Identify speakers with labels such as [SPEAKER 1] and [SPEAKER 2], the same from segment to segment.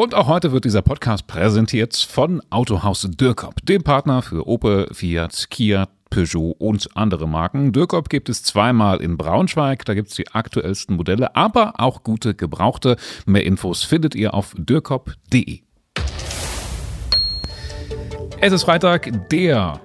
[SPEAKER 1] Und auch heute wird dieser Podcast präsentiert von Autohaus Dürkop, dem Partner für Opel, Fiat, Kia, Peugeot und andere Marken. Dürkop gibt es zweimal in Braunschweig, da gibt es die aktuellsten Modelle, aber auch gute Gebrauchte. Mehr Infos findet ihr auf dürkop.de. Es ist Freitag, der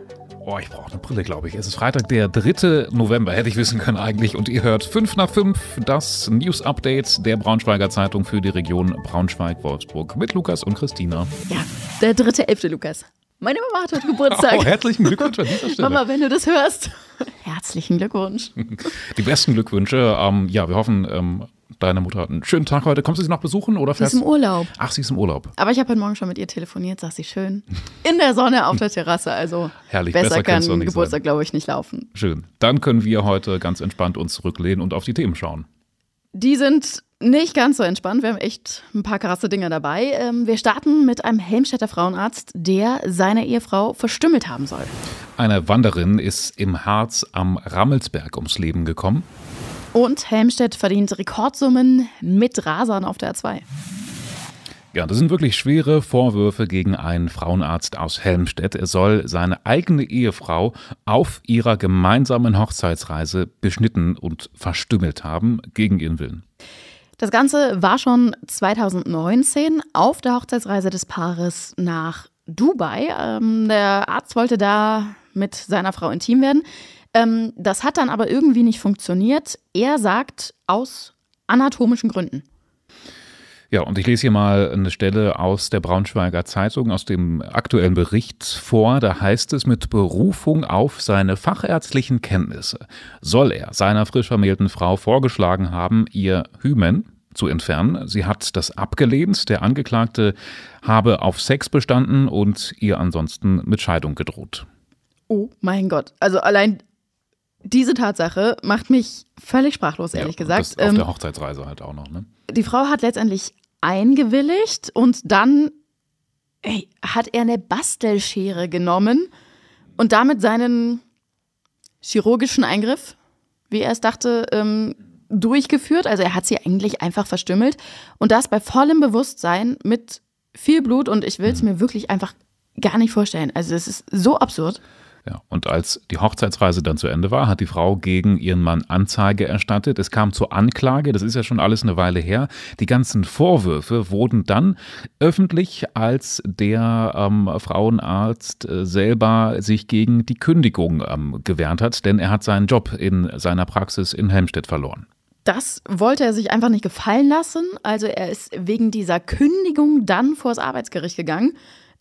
[SPEAKER 1] Oh, ich brauche eine Brille, glaube ich. Es ist Freitag, der 3. November, hätte ich wissen können eigentlich. Und ihr hört 5 nach 5, das News Update der Braunschweiger Zeitung für die Region Braunschweig-Wolfsburg mit Lukas und Christina. Ja,
[SPEAKER 2] der 3.11. Lukas. Meine Mama hat heute Geburtstag. Oh, herzlichen Glückwunsch an dieser Stelle. Mama, wenn du das hörst, herzlichen Glückwunsch.
[SPEAKER 1] Die besten Glückwünsche. Ähm, ja, wir hoffen, ähm, deine Mutter hat einen schönen Tag heute. Kommst du sie noch besuchen oder fährst? Sie ist im Urlaub. Ach, sie ist im Urlaub.
[SPEAKER 2] Aber ich habe heute Morgen schon mit ihr telefoniert, sagt sie schön. In der Sonne auf der Terrasse. Also Herrlich, besser, besser kann Geburtstag, glaube ich, nicht laufen.
[SPEAKER 1] Schön. Dann können wir heute ganz entspannt uns zurücklehnen und auf die Themen schauen.
[SPEAKER 2] Die sind nicht ganz so entspannt. Wir haben echt ein paar krasse Dinge dabei. Ähm, wir starten mit einem Helmstädter Frauenarzt, der seine Ehefrau
[SPEAKER 1] verstümmelt haben soll. Eine Wanderin ist im Harz am Rammelsberg ums Leben gekommen.
[SPEAKER 2] Und Helmstedt verdient Rekordsummen mit Rasern auf der A2.
[SPEAKER 1] Ja, das sind wirklich schwere Vorwürfe gegen einen Frauenarzt aus Helmstedt. Er soll seine eigene Ehefrau auf ihrer gemeinsamen Hochzeitsreise beschnitten und verstümmelt haben, gegen ihren Willen.
[SPEAKER 2] Das Ganze war schon 2019 auf der Hochzeitsreise des Paares nach Dubai. Ähm, der Arzt wollte da mit seiner Frau intim werden. Ähm, das hat dann aber irgendwie nicht funktioniert. Er sagt aus anatomischen Gründen.
[SPEAKER 1] Ja, und ich lese hier mal eine Stelle aus der Braunschweiger Zeitung, aus dem aktuellen Bericht vor. Da heißt es, mit Berufung auf seine fachärztlichen Kenntnisse soll er seiner frisch vermählten Frau vorgeschlagen haben, ihr Hymen, zu entfernen. Sie hat das abgelehnt. Der Angeklagte habe auf Sex bestanden und ihr ansonsten mit Scheidung gedroht.
[SPEAKER 2] Oh mein Gott. Also allein diese Tatsache macht mich völlig sprachlos, ehrlich ja, gesagt. auf ähm, der
[SPEAKER 1] Hochzeitsreise halt auch noch, ne?
[SPEAKER 2] Die Frau hat letztendlich eingewilligt und dann ey, hat er eine Bastelschere genommen und damit seinen chirurgischen Eingriff, wie er es dachte, ähm, durchgeführt. Also er hat sie eigentlich einfach verstümmelt und das bei vollem Bewusstsein mit viel Blut und ich will es mhm. mir wirklich einfach gar nicht vorstellen. Also es ist so absurd.
[SPEAKER 1] Ja, und als die Hochzeitsreise dann zu Ende war, hat die Frau gegen ihren Mann Anzeige erstattet. Es kam zur Anklage, das ist ja schon alles eine Weile her. Die ganzen Vorwürfe wurden dann öffentlich, als der ähm, Frauenarzt äh, selber sich gegen die Kündigung ähm, gewehrt hat, denn er hat seinen Job in seiner Praxis in Helmstedt verloren.
[SPEAKER 2] Das wollte er sich einfach nicht gefallen lassen. Also er ist wegen dieser Kündigung dann vors Arbeitsgericht gegangen.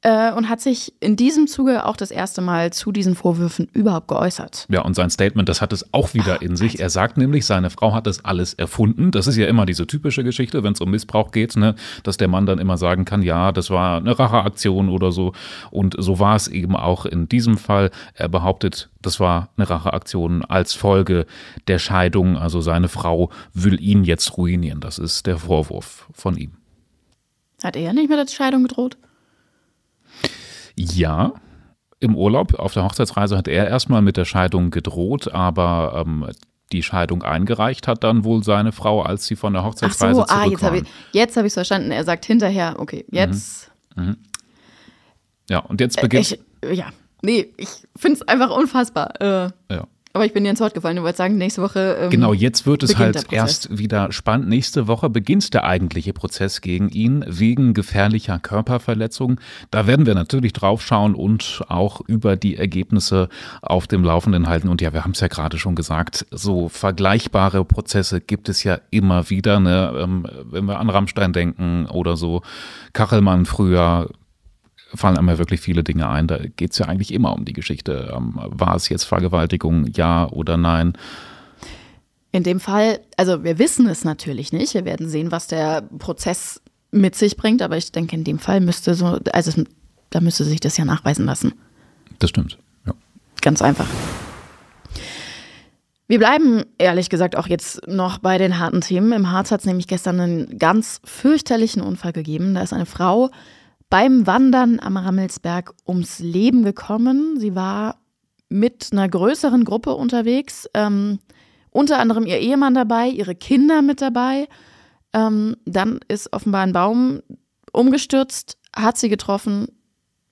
[SPEAKER 2] Äh, und hat sich in diesem Zuge auch das erste Mal zu diesen Vorwürfen überhaupt geäußert.
[SPEAKER 1] Ja, und sein Statement, das hat es auch wieder oh, in sich. Er sagt nämlich, seine Frau hat das alles erfunden. Das ist ja immer diese typische Geschichte, wenn es um Missbrauch geht, ne? dass der Mann dann immer sagen kann, ja, das war eine Racheaktion oder so. Und so war es eben auch in diesem Fall. Er behauptet, das war eine Racheaktion als Folge der Scheidung. Also seine Frau will ihn jetzt ruinieren. Das ist der Vorwurf von ihm.
[SPEAKER 2] Hat er nicht mit der Scheidung gedroht?
[SPEAKER 1] Ja, im Urlaub auf der Hochzeitsreise hat er erstmal mit der Scheidung gedroht, aber ähm, die Scheidung eingereicht hat dann wohl seine Frau, als sie von der Hochzeitsreise Ach so, ah, jetzt habe ich
[SPEAKER 2] jetzt habe ich es verstanden. Er sagt hinterher, okay, mhm. jetzt.
[SPEAKER 1] Mhm. Mhm. Ja, und jetzt äh, beginnt.
[SPEAKER 2] Äh, ich, ja, nee, ich finde es einfach unfassbar. Äh. Ja. Aber ich bin dir ins Wort gefallen. Du wolltest sagen, nächste Woche. Ähm, genau, jetzt wird es halt erst
[SPEAKER 1] wieder spannend. Nächste Woche beginnt der eigentliche Prozess gegen ihn wegen gefährlicher Körperverletzung. Da werden wir natürlich drauf schauen und auch über die Ergebnisse auf dem Laufenden halten. Und ja, wir haben es ja gerade schon gesagt, so vergleichbare Prozesse gibt es ja immer wieder. Ne? Ähm, wenn wir an Rammstein denken oder so, Kachelmann früher, fallen einmal wirklich viele Dinge ein. Da geht es ja eigentlich immer um die Geschichte. Ähm, war es jetzt Vergewaltigung, ja oder nein?
[SPEAKER 2] In dem Fall, also wir wissen es natürlich nicht. Wir werden sehen, was der Prozess mit sich bringt, aber ich denke, in dem Fall müsste so, also da müsste sich das ja nachweisen lassen.
[SPEAKER 1] Das stimmt, ja.
[SPEAKER 2] Ganz einfach. Wir bleiben ehrlich gesagt auch jetzt noch bei den harten Themen. Im Harz hat es nämlich gestern einen ganz fürchterlichen Unfall gegeben. Da ist eine Frau beim Wandern am Rammelsberg ums Leben gekommen. Sie war mit einer größeren Gruppe unterwegs, ähm, unter anderem ihr Ehemann dabei, ihre Kinder mit dabei. Ähm, dann ist offenbar ein Baum umgestürzt, hat sie getroffen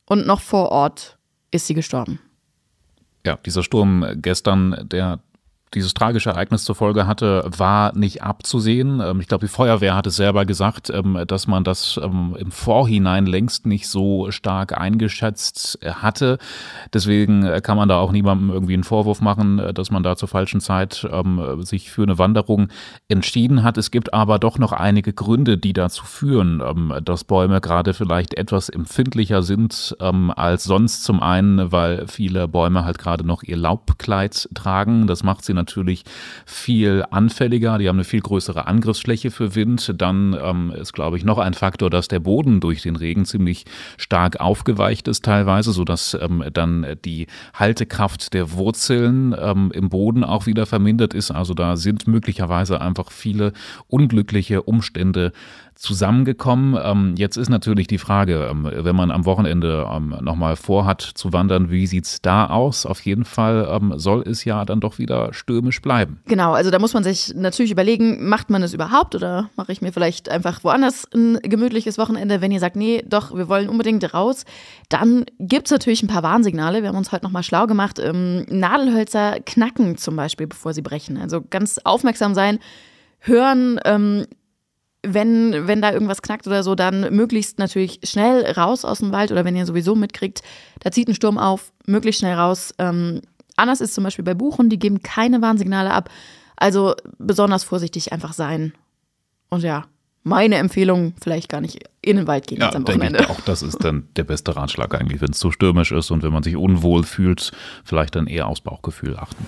[SPEAKER 2] und noch vor Ort ist sie gestorben.
[SPEAKER 1] Ja, dieser Sturm gestern, der dieses tragische Ereignis zur Folge hatte, war nicht abzusehen. Ähm, ich glaube, die Feuerwehr hat es selber gesagt, ähm, dass man das ähm, im Vorhinein längst nicht so stark eingeschätzt äh, hatte. Deswegen äh, kann man da auch niemandem irgendwie einen Vorwurf machen, äh, dass man da zur falschen Zeit sich für eine Wanderung entschieden hat. Es gibt aber doch noch einige Gründe, die dazu führen, dass Bäume gerade vielleicht etwas empfindlicher sind als sonst. Zum einen, weil viele Bäume halt gerade noch ihr Laubkleid tragen. Das macht sie natürlich natürlich viel anfälliger, die haben eine viel größere Angriffsfläche für Wind. Dann ähm, ist, glaube ich, noch ein Faktor, dass der Boden durch den Regen ziemlich stark aufgeweicht ist teilweise, sodass ähm, dann die Haltekraft der Wurzeln ähm, im Boden auch wieder vermindert ist. Also da sind möglicherweise einfach viele unglückliche Umstände zusammengekommen. Ähm, jetzt ist natürlich die Frage, ähm, wenn man am Wochenende ähm, nochmal vorhat zu wandern, wie sieht es da aus? Auf jeden Fall ähm, soll es ja dann doch wieder stürmisch bleiben.
[SPEAKER 2] Genau, also da muss man sich natürlich überlegen, macht man es überhaupt oder mache ich mir vielleicht einfach woanders ein gemütliches Wochenende? Wenn ihr sagt, nee, doch, wir wollen unbedingt raus, dann gibt es natürlich ein paar Warnsignale. Wir haben uns heute nochmal schlau gemacht. Ähm, Nadelhölzer knacken zum Beispiel, bevor sie brechen. Also ganz aufmerksam sein hören, ähm, wenn, wenn da irgendwas knackt oder so, dann möglichst natürlich schnell raus aus dem Wald oder wenn ihr sowieso mitkriegt, da zieht ein Sturm auf, möglichst schnell raus. Ähm, anders ist zum Beispiel bei Buchen, die geben keine Warnsignale ab. Also besonders vorsichtig einfach sein. Und ja, meine Empfehlung, vielleicht gar nicht in den Wald gehen ja, jetzt am Wochenende. ich auch
[SPEAKER 1] das ist dann der beste Ratschlag eigentlich, wenn es zu stürmisch ist und wenn man sich unwohl fühlt, vielleicht dann eher aufs Bauchgefühl achten.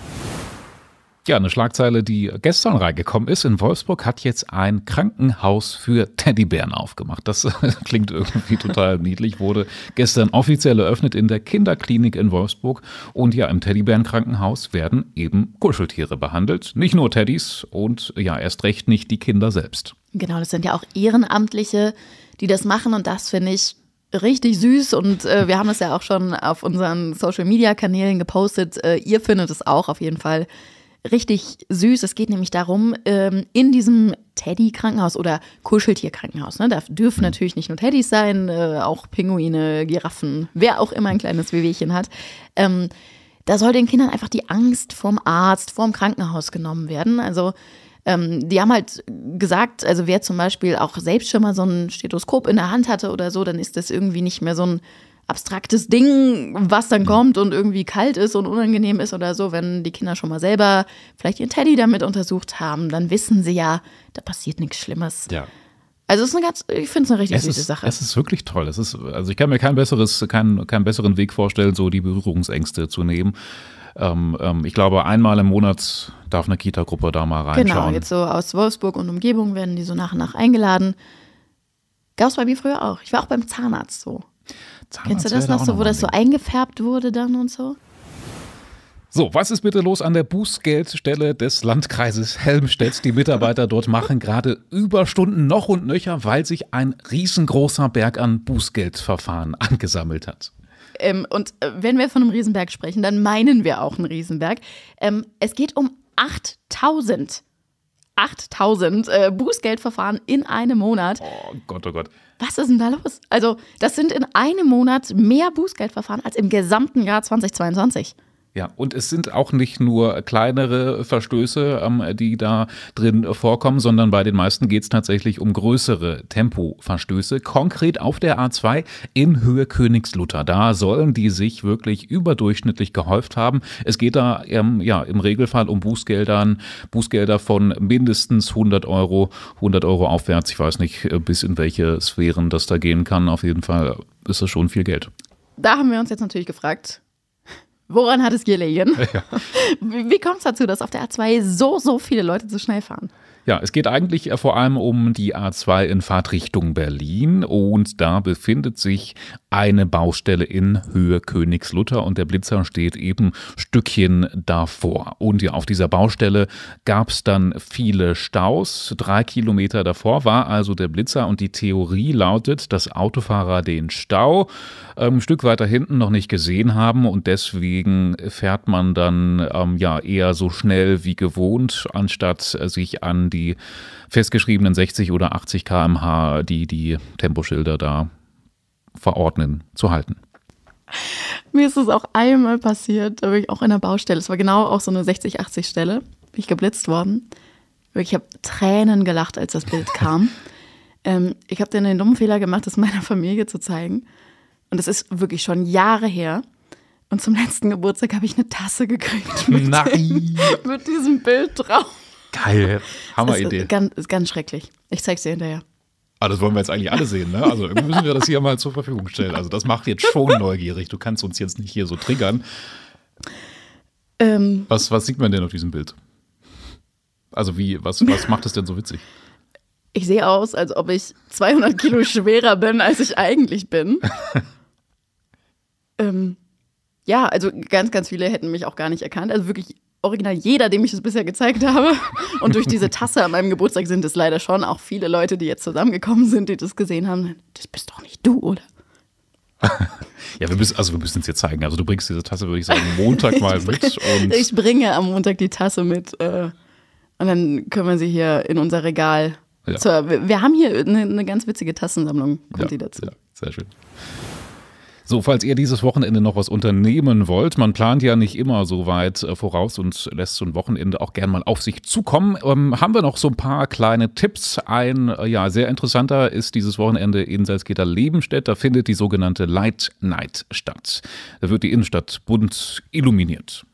[SPEAKER 1] Ja, eine Schlagzeile, die gestern reingekommen ist. In Wolfsburg hat jetzt ein Krankenhaus für Teddybären aufgemacht. Das äh, klingt irgendwie total niedlich, wurde gestern offiziell eröffnet in der Kinderklinik in Wolfsburg. Und ja, im Teddybärenkrankenhaus werden eben Kuscheltiere behandelt. Nicht nur Teddys und ja, erst recht nicht die Kinder selbst.
[SPEAKER 2] Genau, das sind ja auch Ehrenamtliche, die das machen. Und das finde ich richtig süß und äh, wir haben es ja auch schon auf unseren Social Media Kanälen gepostet. Äh, ihr findet es auch auf jeden Fall richtig süß. Es geht nämlich darum, ähm, in diesem Teddy-Krankenhaus oder Kuscheltier-Krankenhaus, ne, da dürfen natürlich nicht nur Teddys sein, äh, auch Pinguine, Giraffen, wer auch immer ein kleines Wehwehchen hat. Ähm, da soll den Kindern einfach die Angst vorm Arzt, vorm Krankenhaus genommen werden. Also ähm, die haben halt gesagt, also wer zum Beispiel auch selbst schon mal so ein Stethoskop in der Hand hatte oder so, dann ist das irgendwie nicht mehr so ein abstraktes Ding, was dann mhm. kommt und irgendwie kalt ist und unangenehm ist oder so. Wenn die Kinder schon mal selber vielleicht ihren Teddy damit untersucht haben, dann wissen sie ja, da passiert nichts Schlimmes. Ja. Also es ist eine ganz, ich finde es eine richtig es süße ist, Sache. Es
[SPEAKER 1] ist wirklich toll. Es ist, also ich kann mir kein besseres, kein, keinen besseren Weg vorstellen, so die Berührungsängste zu nehmen. Ähm, ähm, ich glaube, einmal im Monat darf eine Kita-Gruppe da mal reinschauen. Genau, jetzt
[SPEAKER 2] so aus Wolfsburg und Umgebung werden die so nach und nach eingeladen. Gab es bei mir früher auch. Ich war auch beim Zahnarzt so. Zahnarzt Kennst du das noch so, wo das so eingefärbt wurde dann und so?
[SPEAKER 1] So, was ist bitte los an der Bußgeldstelle des Landkreises Helmstedt? Die Mitarbeiter dort machen gerade Überstunden noch und nöcher, weil sich ein riesengroßer Berg an Bußgeldverfahren angesammelt hat.
[SPEAKER 2] Ähm, und äh, wenn wir von einem Riesenberg sprechen, dann meinen wir auch einen Riesenberg. Ähm, es geht um 8000 8000 äh, Bußgeldverfahren in einem Monat. Oh Gott, oh Gott. Was ist denn da los? Also, das sind in einem Monat mehr Bußgeldverfahren als im gesamten Jahr 2022.
[SPEAKER 1] Ja, und es sind auch nicht nur kleinere Verstöße, ähm, die da drin vorkommen, sondern bei den meisten geht es tatsächlich um größere Tempoverstöße. Konkret auf der A2 in Höhe Königslutter. Da sollen die sich wirklich überdurchschnittlich gehäuft haben. Es geht da ähm, ja, im Regelfall um Bußgeldern, Bußgelder von mindestens 100 Euro, 100 Euro aufwärts. Ich weiß nicht, äh, bis in welche Sphären das da gehen kann. Auf jeden Fall ist das schon viel Geld.
[SPEAKER 2] Da haben wir uns jetzt natürlich gefragt, Woran hat es gelegen? Ja. Wie kommt es dazu, dass auf der A2 so, so viele Leute zu schnell fahren?
[SPEAKER 1] Ja, es geht eigentlich äh, vor allem um die A2 in Fahrtrichtung Berlin und da befindet sich eine Baustelle in Höhe Königslutter und der Blitzer steht eben Stückchen davor. Und ja, auf dieser Baustelle gab es dann viele Staus. Drei Kilometer davor war also der Blitzer und die Theorie lautet, dass Autofahrer den Stau ähm, ein Stück weiter hinten noch nicht gesehen haben und deswegen fährt man dann ähm, ja eher so schnell wie gewohnt, anstatt sich an die festgeschriebenen 60 oder 80 km/h, die die Temposchilder da verordnen, zu halten.
[SPEAKER 2] Mir ist es auch einmal passiert, da bin ich auch in der Baustelle. Es war genau auch so eine 60-80-Stelle. Bin ich geblitzt worden. Ich habe Tränen gelacht, als das Bild kam. ähm, ich habe dann den dummen Fehler gemacht, das meiner Familie zu zeigen. Und das ist wirklich schon Jahre her. Und zum letzten Geburtstag habe ich eine Tasse gekriegt mit,
[SPEAKER 1] dem,
[SPEAKER 2] mit diesem Bild drauf.
[SPEAKER 1] Geil, Hammeridee. Ist
[SPEAKER 2] ganz, ist ganz schrecklich. Ich zeig's dir hinterher.
[SPEAKER 1] Ah, das wollen wir jetzt eigentlich alle sehen, ne? Also müssen wir das hier mal zur Verfügung stellen. Also das macht jetzt schon neugierig. Du kannst uns jetzt nicht hier so triggern. Ähm, was, was sieht man denn auf diesem Bild? Also wie, was, was macht es denn so witzig?
[SPEAKER 2] Ich sehe aus, als ob ich 200 Kilo schwerer bin, als ich eigentlich bin. ähm, ja, also ganz, ganz viele hätten mich auch gar nicht erkannt. Also wirklich original jeder, dem ich es bisher gezeigt habe. Und durch diese Tasse an meinem Geburtstag sind es leider schon auch viele Leute, die jetzt zusammengekommen sind, die das gesehen haben. Das bist doch nicht du, oder?
[SPEAKER 1] ja, wir müssen, also wir müssen es dir zeigen. Also du bringst diese Tasse, würde ich sagen, Montag mal ich mit. ich
[SPEAKER 2] bringe am Montag die Tasse mit. Äh, und dann können wir sie hier in unser Regal.
[SPEAKER 1] Ja. Zur, wir,
[SPEAKER 2] wir, haben hier eine, eine ganz witzige Tassensammlung, kommt ja, die dazu. Ja,
[SPEAKER 1] sehr schön. So, falls ihr dieses Wochenende noch was unternehmen wollt, man plant ja nicht immer so weit äh, voraus und lässt so ein Wochenende auch gern mal auf sich zukommen, ähm, haben wir noch so ein paar kleine Tipps. Ein äh, ja, sehr interessanter ist dieses Wochenende in Salzgitter-Lebenstedt. Da findet die sogenannte Light Night statt. Da wird die Innenstadt bunt illuminiert.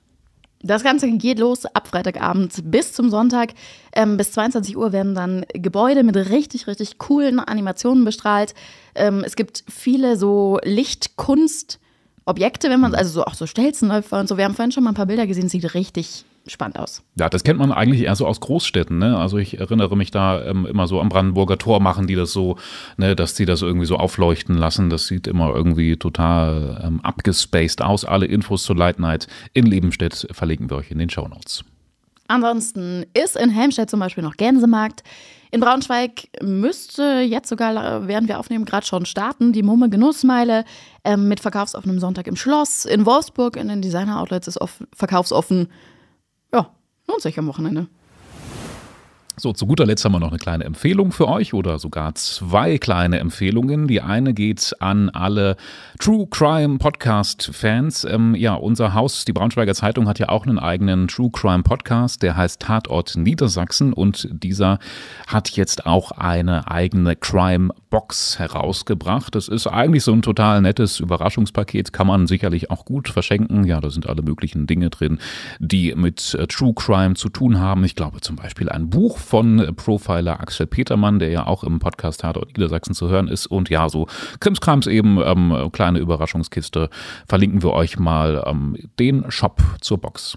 [SPEAKER 2] Das Ganze geht los ab Freitagabend bis zum Sonntag. Ähm, bis 22 Uhr werden dann Gebäude mit richtig, richtig coolen Animationen bestrahlt. Ähm, es gibt viele so Lichtkunstobjekte, wenn man, mhm. also so, auch so Stelzenläufer und so. Wir haben vorhin schon mal ein paar Bilder gesehen, sieht richtig spannend aus.
[SPEAKER 1] Ja, das kennt man eigentlich eher so aus Großstädten. Ne? Also ich erinnere mich da ähm, immer so am Brandenburger Tor machen die das so, ne, dass sie das irgendwie so aufleuchten lassen. Das sieht immer irgendwie total ähm, abgespaced aus. Alle Infos zur Light Night in Lebenstedt verlinken wir euch in den Shownotes.
[SPEAKER 2] Ansonsten ist in Helmstedt zum Beispiel noch Gänsemarkt. In Braunschweig müsste jetzt sogar, während wir aufnehmen, gerade schon starten, die Mumme Genussmeile ähm, mit Verkaufsoffenem Sonntag im Schloss. In Wolfsburg in den Designer-Outlets ist verkaufsoffen Lohnt sich am Wochenende.
[SPEAKER 1] So, zu guter Letzt haben wir noch eine kleine Empfehlung für euch oder sogar zwei kleine Empfehlungen. Die eine geht an alle True Crime Podcast-Fans. Ähm, ja, unser Haus, die Braunschweiger Zeitung, hat ja auch einen eigenen True Crime Podcast, der heißt Tatort Niedersachsen und dieser hat jetzt auch eine eigene Crime Box herausgebracht. Das ist eigentlich so ein total nettes Überraschungspaket, kann man sicherlich auch gut verschenken. Ja, da sind alle möglichen Dinge drin, die mit äh, True Crime zu tun haben. Ich glaube zum Beispiel ein Buch von Profiler Axel Petermann, der ja auch im Podcast Tatort Niedersachsen zu hören ist. Und ja, so Krimskrams eben, ähm, kleine Überraschungskiste. Verlinken wir euch mal ähm, den Shop zur Box.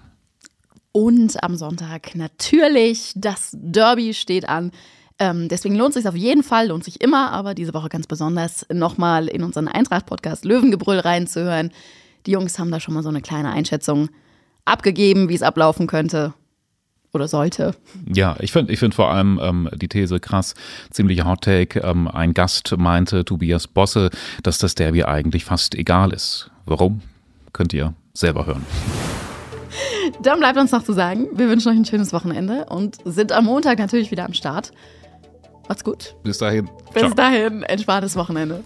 [SPEAKER 2] Und am Sonntag natürlich, das Derby steht an. Ähm, deswegen lohnt es sich auf jeden Fall, lohnt sich immer, aber diese Woche ganz besonders nochmal in unseren Eintracht-Podcast Löwengebrüll reinzuhören. Die Jungs haben da schon mal so eine kleine Einschätzung abgegeben, wie es ablaufen könnte oder sollte.
[SPEAKER 1] Ja, ich finde ich find vor allem ähm, die These krass, ziemlich Hot Take. Ähm, ein Gast meinte, Tobias Bosse, dass das Derby eigentlich fast egal ist. Warum? Könnt ihr selber hören.
[SPEAKER 2] Dann bleibt uns noch zu sagen, wir wünschen euch ein schönes Wochenende und sind am Montag natürlich wieder am Start. Macht's gut. Bis dahin. Bis Ciao. dahin, entspanntes
[SPEAKER 1] Wochenende.